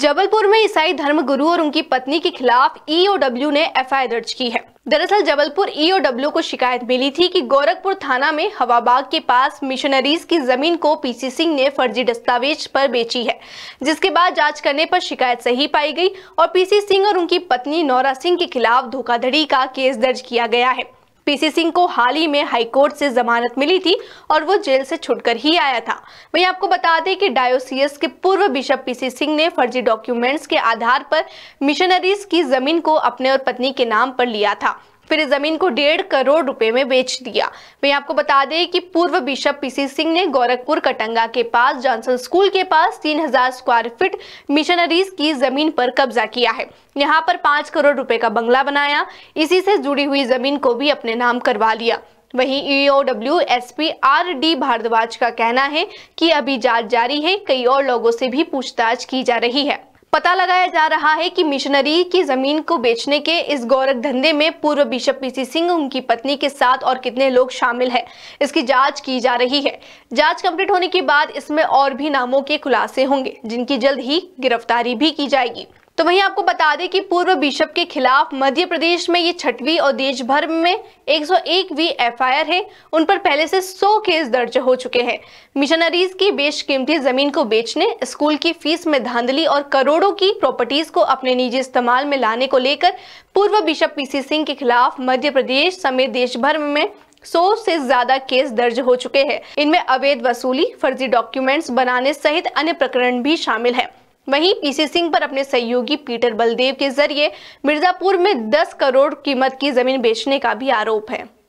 जबलपुर में ईसाई धर्म गुरु और उनकी पत्नी के खिलाफ ईओडब्ल्यू e ने एफआईआर दर्ज की है दरअसल जबलपुर ईओडब्ल्यू e को शिकायत मिली थी कि गोरखपुर थाना में हवाबाग के पास मिशनरीज की जमीन को पीसी सिंह ने फर्जी दस्तावेज पर बेची है जिसके बाद जांच करने पर शिकायत सही पाई गई और पीसी सिंह और उनकी पत्नी नौरा सिंह के खिलाफ धोखाधड़ी का केस दर्ज किया गया है पीसी सिंह को हाल ही में हाईकोर्ट से जमानत मिली थी और वो जेल से छुटकर ही आया था वहीं आपको बता दें कि डायोसियस के पूर्व बिशप पीसी सिंह ने फर्जी डॉक्यूमेंट्स के आधार पर मिशनरीज की जमीन को अपने और पत्नी के नाम पर लिया था फिर इस जमीन को डेढ़ करोड़ रुपए में बेच दिया वही आपको बता दें कि पूर्व बिशप पीसी सिंह ने गोरखपुर कटंगा के पास जॉनसन स्कूल के पास 3000 स्क्वायर फीट मिशनरीज की जमीन पर कब्जा किया है यहाँ पर पांच करोड़ रुपए का बंगला बनाया इसी से जुड़ी हुई जमीन को भी अपने नाम करवा लिया वहीं EOW SP R D Bharadwaj का कहना है कि अभी जांच जारी है कई और लोगों से भी पूछताछ की जा रही है पता लगाया जा रहा है कि मिशनरी की जमीन को बेचने के इस गोरख धंधे में पूर्व बिशप पीसी सिंह उनकी पत्नी के साथ और कितने लोग शामिल हैं इसकी जांच की जा रही है जांच कंप्लीट होने के बाद इसमें और भी नामों के खुलासे होंगे जिनकी जल्द ही गिरफ्तारी भी की जाएगी तो वहीं आपको बता दें कि पूर्व बिशप के खिलाफ मध्य प्रदेश में ये छठवीं और देश भर में 101वीं एफआईआर है उन पर पहले से 100 केस दर्ज हो चुके हैं मिशनरीज की बेशकीमती जमीन को बेचने स्कूल की फीस में धांधली और करोड़ों की प्रॉपर्टीज को अपने निजी इस्तेमाल में लाने को लेकर पूर्व बिशप पीसी सिंह के खिलाफ मध्य प्रदेश समेत देश भर में सौ से ज्यादा केस दर्ज हो चुके हैं इनमें अवैध वसूली फर्जी डॉक्यूमेंट्स बनाने सहित अन्य प्रकरण भी शामिल है वहीं पीसी सिंह पर अपने सहयोगी पीटर बलदेव के जरिए मिर्जापुर में 10 करोड़ कीमत की जमीन बेचने का भी आरोप है